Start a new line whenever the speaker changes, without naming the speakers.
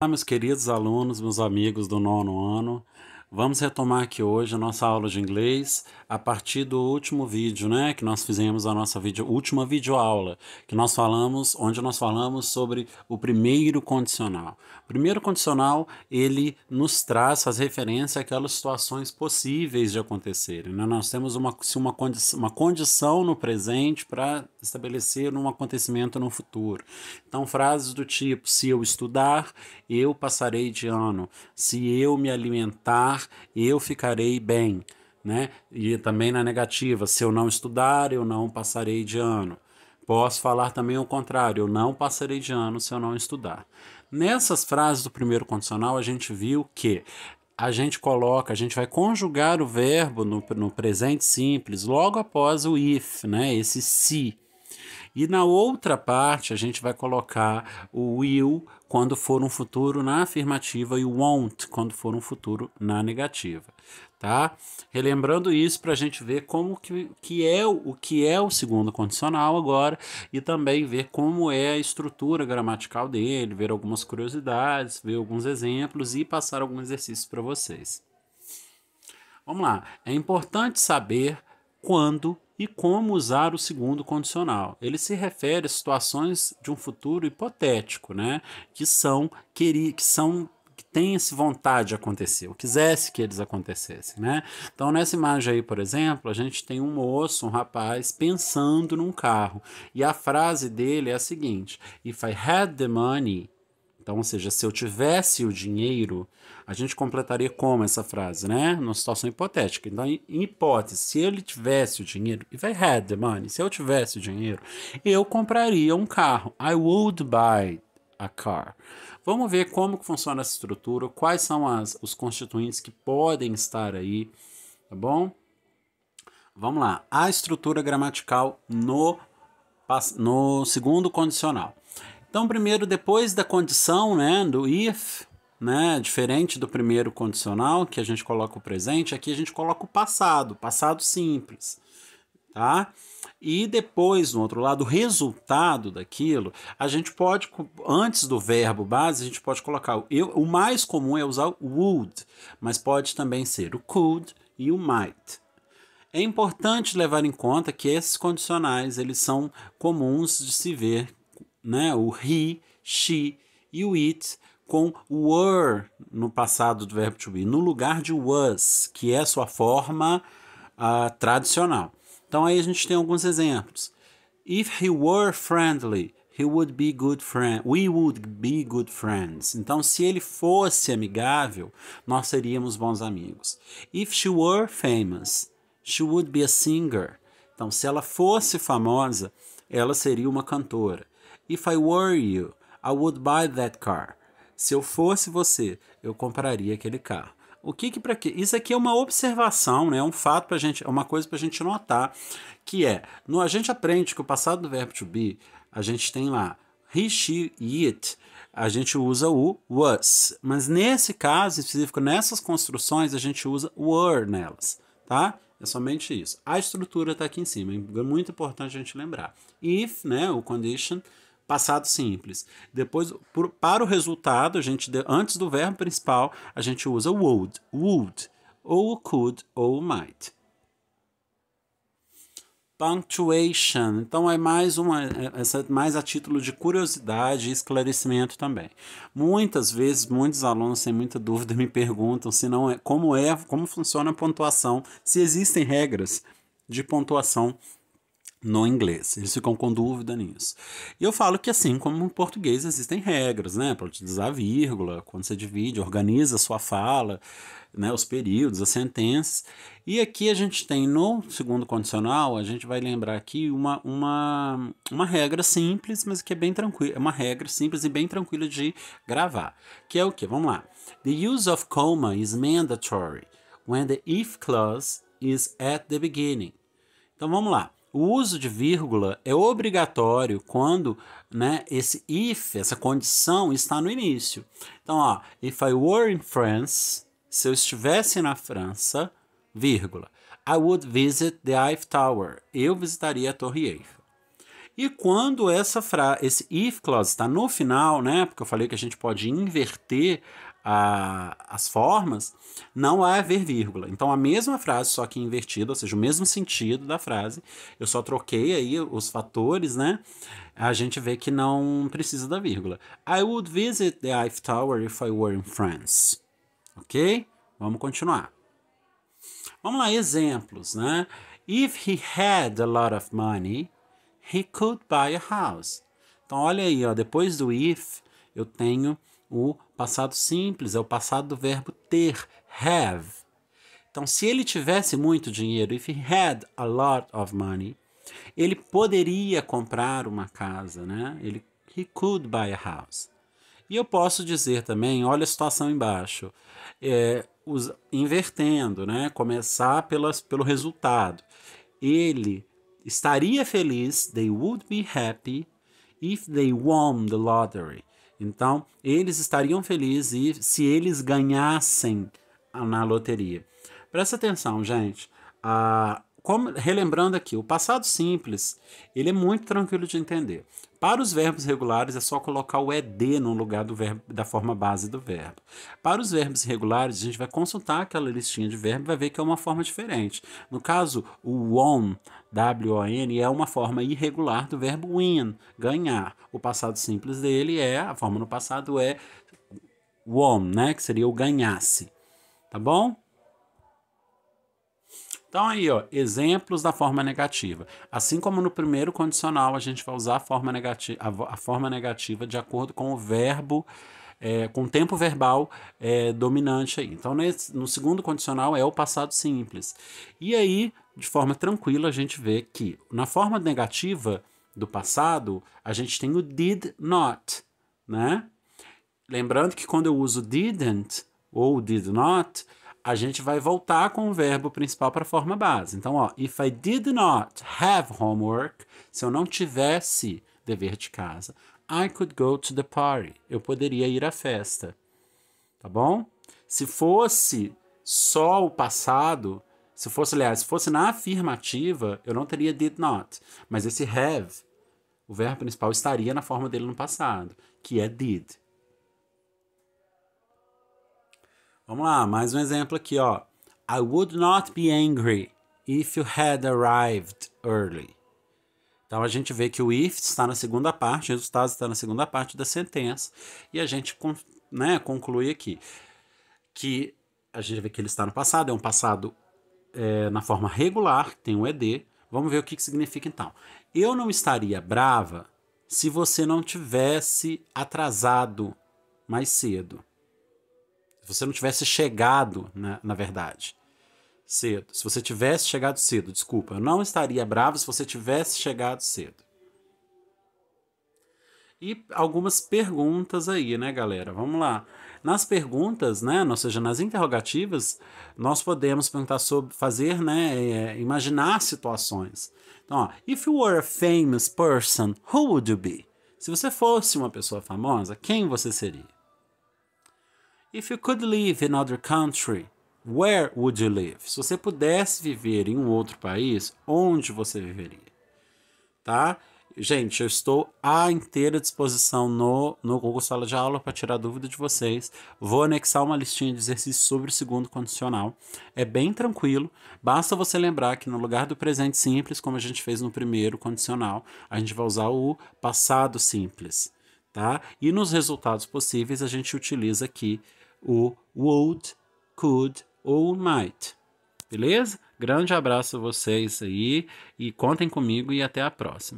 Olá, meus queridos alunos, meus amigos do nono ano. Vamos retomar aqui hoje a nossa aula de inglês a partir do último vídeo, né, que nós fizemos a nossa video, última videoaula, que nós falamos, onde nós falamos sobre o primeiro condicional. O primeiro condicional, ele nos traz, as referências àquelas situações possíveis de acontecerem, né? Nós temos uma, uma, condi uma condição no presente para estabelecer um acontecimento no futuro. Então, frases do tipo, se eu estudar, eu passarei de ano. Se eu me alimentar, estudar, eu ficarei bem. Né? E também na negativa, se eu não estudar, eu não passarei de ano. Posso falar também o contrário, eu não passarei de ano se eu não estudar. Nessas frases do primeiro condicional, a gente viu que a gente coloca, a gente vai conjugar o verbo no, no presente simples logo após o if, né? Esse se. Si. E na outra parte, a gente vai colocar o will quando for um futuro na afirmativa e o won't quando for um futuro na negativa, tá? Relembrando isso para a gente ver como que, que é o que é o segundo condicional agora e também ver como é a estrutura gramatical dele, ver algumas curiosidades, ver alguns exemplos e passar alguns exercícios para vocês. Vamos lá. É importante saber quando e como usar o segundo condicional. Ele se refere a situações de um futuro hipotético, né? Que são que, que são que tem essa vontade de acontecer, ou quisesse que eles acontecessem, né? Então, nessa imagem aí, por exemplo, a gente tem um moço, um rapaz, pensando num carro. E a frase dele é a seguinte: If I had the money, então, ou seja, se eu tivesse o dinheiro, a gente completaria como essa frase, né? Numa situação hipotética. Então, em hipótese, se ele tivesse o dinheiro, if I had the money, se eu tivesse o dinheiro, eu compraria um carro. I would buy a car. Vamos ver como que funciona essa estrutura, quais são as, os constituintes que podem estar aí, tá bom? Vamos lá. A estrutura gramatical no, no segundo condicional. Então, primeiro, depois da condição, né, do if, né, diferente do primeiro condicional, que a gente coloca o presente, aqui a gente coloca o passado, passado simples, tá? E depois, no outro lado, o resultado daquilo, a gente pode, antes do verbo base, a gente pode colocar, o, eu, o mais comum é usar o would, mas pode também ser o could e o might. É importante levar em conta que esses condicionais, eles são comuns de se ver né? o he, she e o it com were no passado do verbo to be, no lugar de was, que é a sua forma uh, tradicional. Então aí a gente tem alguns exemplos. If he were friendly, he would be good friend. We would be good friends. Então se ele fosse amigável, nós seríamos bons amigos. If she were famous, she would be a singer. Então se ela fosse famosa, ela seria uma cantora. If I were you, I would buy that car. Se eu fosse você, eu compraria aquele carro. O que que para quê? Isso aqui é uma observação, né? É um fato para gente, é uma coisa para gente notar, que é, no, a gente aprende que o passado do verbo to be, a gente tem lá he, she, it, a gente usa o was, mas nesse caso específico, nessas construções, a gente usa were nelas, tá? É somente isso. A estrutura está aqui em cima, é muito importante a gente lembrar. If, né, o condition, Passado simples. Depois, por, para o resultado, a gente antes do verbo principal, a gente usa would, would, ou could, ou might. Punctuation. Então é mais uma é, essa mais a título de curiosidade e esclarecimento também. Muitas vezes muitos alunos sem muita dúvida me perguntam se não é como é como funciona a pontuação, se existem regras de pontuação no inglês. Eles ficam com dúvida nisso. E eu falo que, assim como em português, existem regras, né? Para utilizar vírgula, quando você divide, organiza a sua fala, né? os períodos, as sentenças. E aqui a gente tem no segundo condicional, a gente vai lembrar aqui uma, uma, uma regra simples, mas que é bem tranquila. É uma regra simples e bem tranquila de gravar. Que é o que? Vamos lá. The use of comma is mandatory when the if clause is at the beginning. Então vamos lá. O uso de vírgula é obrigatório quando né, esse if, essa condição, está no início. Então, ó, if I were in France, se eu estivesse na França, vírgula, I would visit the Eiffel Tower. Eu visitaria a Torre Eiffel. E quando essa fra esse if clause está no final, né? Porque eu falei que a gente pode inverter a, as formas, não vai haver vírgula. Então, a mesma frase, só que invertida, ou seja, o mesmo sentido da frase, eu só troquei aí os fatores, né? A gente vê que não precisa da vírgula. I would visit the Eiffel Tower if I were in France. Ok? Vamos continuar. Vamos lá, exemplos, né? If he had a lot of money, he could buy a house. Então, olha aí, ó, depois do if, eu tenho o passado simples é o passado do verbo ter, have. Então, se ele tivesse muito dinheiro, if he had a lot of money, ele poderia comprar uma casa, né? Ele he could buy a house. E eu posso dizer também, olha a situação embaixo, é, os, invertendo, né? Começar pelas, pelo resultado. Ele estaria feliz, they would be happy if they won the lottery. Então, eles estariam felizes se eles ganhassem na loteria. Presta atenção, gente. Ah, como, relembrando aqui, o passado simples, ele é muito tranquilo de entender. Para os verbos regulares é só colocar o ed no lugar do verbo, da forma base do verbo. Para os verbos irregulares, a gente vai consultar aquela listinha de verbos e vai ver que é uma forma diferente. No caso, o won, w -O -N, é uma forma irregular do verbo win, ganhar. O passado simples dele é, a forma no passado é won, né, que seria o ganhasse. Tá bom? Então aí, ó, exemplos da forma negativa. Assim como no primeiro condicional, a gente vai usar a forma negativa, a, a forma negativa de acordo com o verbo é, com tempo verbal é, dominante aí. Então, nesse, no segundo condicional é o passado simples. E aí, de forma tranquila, a gente vê que na forma negativa do passado, a gente tem o did not, né? Lembrando que quando eu uso didn't ou did not, a gente vai voltar com o verbo principal para a forma base. Então, ó, if I did not have homework, se eu não tivesse dever de casa, I could go to the party. Eu poderia ir à festa. Tá bom? Se fosse só o passado, se fosse, aliás, se fosse na afirmativa, eu não teria did not. Mas esse have, o verbo principal estaria na forma dele no passado, que é did. Vamos lá, mais um exemplo aqui, ó. I would not be angry if you had arrived early. Então a gente vê que o if está na segunda parte, o resultado está na segunda parte da sentença, e a gente né, conclui aqui que a gente vê que ele está no passado, é um passado é, na forma regular, tem o um ED. Vamos ver o que, que significa então. Eu não estaria brava se você não tivesse atrasado mais cedo você não tivesse chegado, na, na verdade, cedo. Se você tivesse chegado cedo, desculpa, eu não estaria bravo se você tivesse chegado cedo. E algumas perguntas aí, né, galera? Vamos lá. Nas perguntas, né, ou seja, nas interrogativas, nós podemos perguntar sobre fazer, né, é, imaginar situações. Então, ó, if you were a famous person, who would you be? Se você fosse uma pessoa famosa, quem você seria? If you could live in another country, where would you live? Se você pudesse viver em um outro país, onde você viveria? Tá? Gente, eu estou à inteira disposição no, no Google Sala de Aula para tirar dúvida de vocês. Vou anexar uma listinha de exercícios sobre o segundo condicional. É bem tranquilo, basta você lembrar que no lugar do presente simples, como a gente fez no primeiro condicional, a gente vai usar o passado simples, tá? E nos resultados possíveis a gente utiliza aqui o would, could ou might. Beleza? Grande abraço a vocês aí e contem comigo e até a próxima.